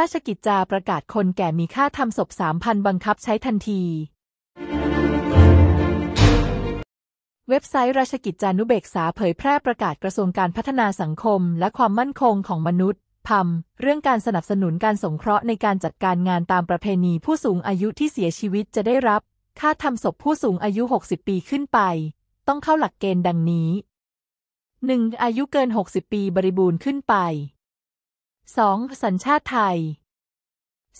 ราชกิจจาประกาศคนแก่มีค่าทำศพสามพันบังคับใช้ทันที เว็บไซต์ราชกิจจานุเบกษาเผยแพร่ประกาศกระทรวงการพัฒนาสังคม และความมั่นคงของมนุษย์พัมเรื่องการสนับสนุนการสงเคราะห์ในการจัดการงานตามประเพณีผู้สูงอายุที่เสียชีวิตจะได้รับค่าทำศพผู้สูงอายุ 60 ปีขึ้นไป ต้องเข้าหลักเกณฑ์ดังนี้ 1. อายุเกิน 60 ปีบริบูรณ์ขึ้นไป 2. สัญชาติไทย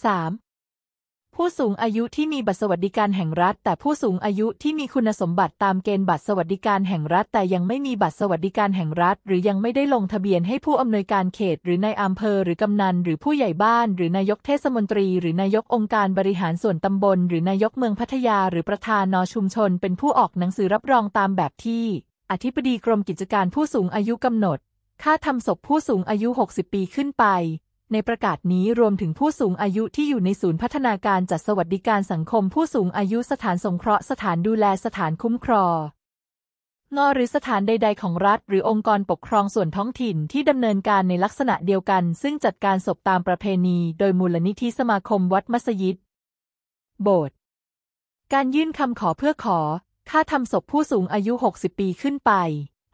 3. ผู้สูงอายุที่มีบัตรสวัสดิการแห่งรัฐ แต่ผู้สูงอายุที่มีคุณสมบัติตามเกณฑ์บัตรสวัสดิการแห่งรัฐ แต่ยังไม่มีบัตรสวัสดิการแห่งรัฐ หรือยังไม่ได้ลงทะเบียนให้ผู้อำนวยการเขต หรือนายอำเภอ หรือกำนัน หรือผู้ใหญ่บ้าน หรือนายกเทศมนตรี หรือนายกองค์การบริหารส่วนตำบล หรือนายกเมืองพัทยาหรือประธานนชุมชน เป็นผู้ออกหนังสือรับรองตามแบบที่ อธิบดีกรมกิจการผู้สูงอายุกำหนดค่าทำศพผู้สูงอายุ 60 ปีขึ้นไป ในประกาศนี้รวมถึงผู้สูงอายุที่อยู่ในศูนย์พัฒนาการจัดสวัสดิการสังคมผู้สูงอายุสถานสงเคราะห์สถานดูแลสถานคุ้มครองนอหรือสถานใดๆของรัฐหรือองค์กรปกครองส่วนท้องถิ่นที่ดำเนินการในลักษณะเดียวกัน ซึ่งจัดการศพตามประเพณีโดยมูลนิธิสมาคมวัดมัสยิด โบสถ์ การยื่นคำขอเพื่อขอ ค่าทำศพผู้สูงอายุ 60 ปีขึ้นไป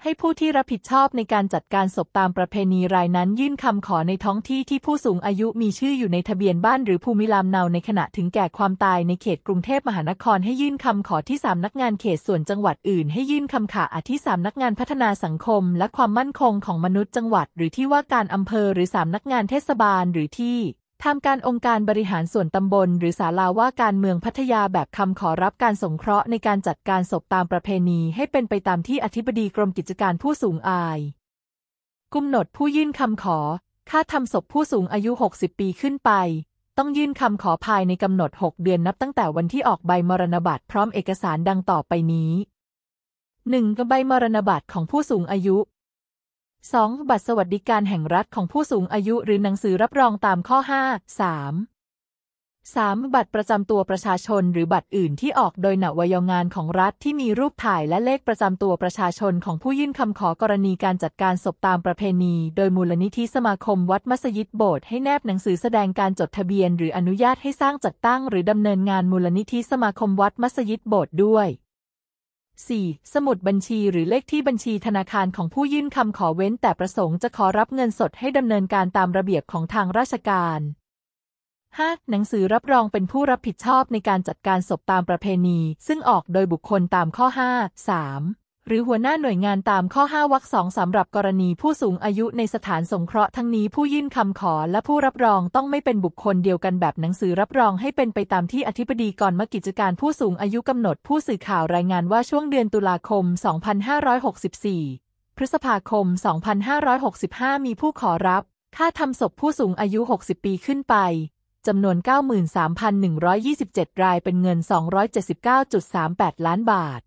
ให้ผู้ที่รับผิดชอบในการจัดการศพตามประเพณีรายนั้นยื่นคำขอในท้องที่ที่ผู้สูงอายุมีชื่ออยู่ในทะเบียนบ้านหรือภูมิลำเนาในขณะถึงแก่ความตายในเขตกรุงเทพมหานครให้ยื่นคำขอที่สำนักงานเขตส่วนจังหวัดอื่นให้ยื่นคำขาอที่สำนักงานพัฒนาสังคมและความมั่นคงของมนุษย์จังหวัดหรือที่ว่าการอำเภอหรือสำนักงานเทศบาลหรือที่ทำการองค์การบริหารส่วนตำบล หรือศาลาว่าการเมืองพัทยาแบบคำขอรับการสงเคราะห์ในการจัดการศพตามประเพณี ให้เป็นไปตามที่อธิบดีกรมกิจการผู้สูงอายกุมหนดผู้ยื่นคำขอ ค่าทำศพผู้สูงอายุ 60 ปีขึ้นไป ต้องยื่นคำขอภายในกำหนด 6 เดือนนับตั้งแต่วันที่ออกใบมรณบัตรพร้อมเอกสารดังต่อไปนี้ 1. ใบมรณบัตรของผู้สูงอายุ 2. บัตรสวัสดิการแห่งรัฐของผู้สูงอายุ หรือหนังสือรับรองตามข้อ 5 3 3. บัตรประจำตัวประชาชน หรือบัตรอื่นที่ออกโดยหน่วยงานของรัฐที่มีรูปถ่ายและเลขประจำตัวประชาชนของผู้ยื่นคำขอกรณีการจัดการศพตามประเพณี โดยมูลนิธิสมาคมวัดมัสยิดโบสถ์ให้แนบหนังสือแสดงการจดทะเบียนหรืออนุญาตให้สร้างจัดตั้ง หรือดำเนินงานมูลนิธิสมาคมวัดมัสยิดโบสถ์ด้วย 4. สมุดบัญชีหรือเลขที่บัญชีธนาคารของผู้ยื่นคำขอเว้นแต่ประสงค์จะขอรับเงินสดให้ดำเนินการตามระเบียบของทางราชการ 5. หนังสือรับรองเป็นผู้รับผิดชอบในการจัดการศพตามประเพณี ซึ่งออกโดยบุคคลตามข้อ 5 3หรือหัวหน้าหน่วยงานตามข้อ 5วรรคสองสำหรับกรณีผู้สูงอายุในสถานสงเคราะห์ทั้งนี้ผู้ยื่นคำขอและผู้รับรองต้องไม่เป็นบุคคลเดียวกันแบบหนังสือรับรองให้เป็นไปตามที่อธิบดีกรมกิจการผู้สูงอายุกำหนดผู้สื่อข่าวรายงานว่าช่วงเดือนตุลาคม 2564 พฤษภาคม 2565 มีผู้ขอรับ ค่าทำศพผู้สูงอายุ 60 ปีขึ้นไปจำนวน 93,127 รายเป็นเงิน 279.38 ล้านบาท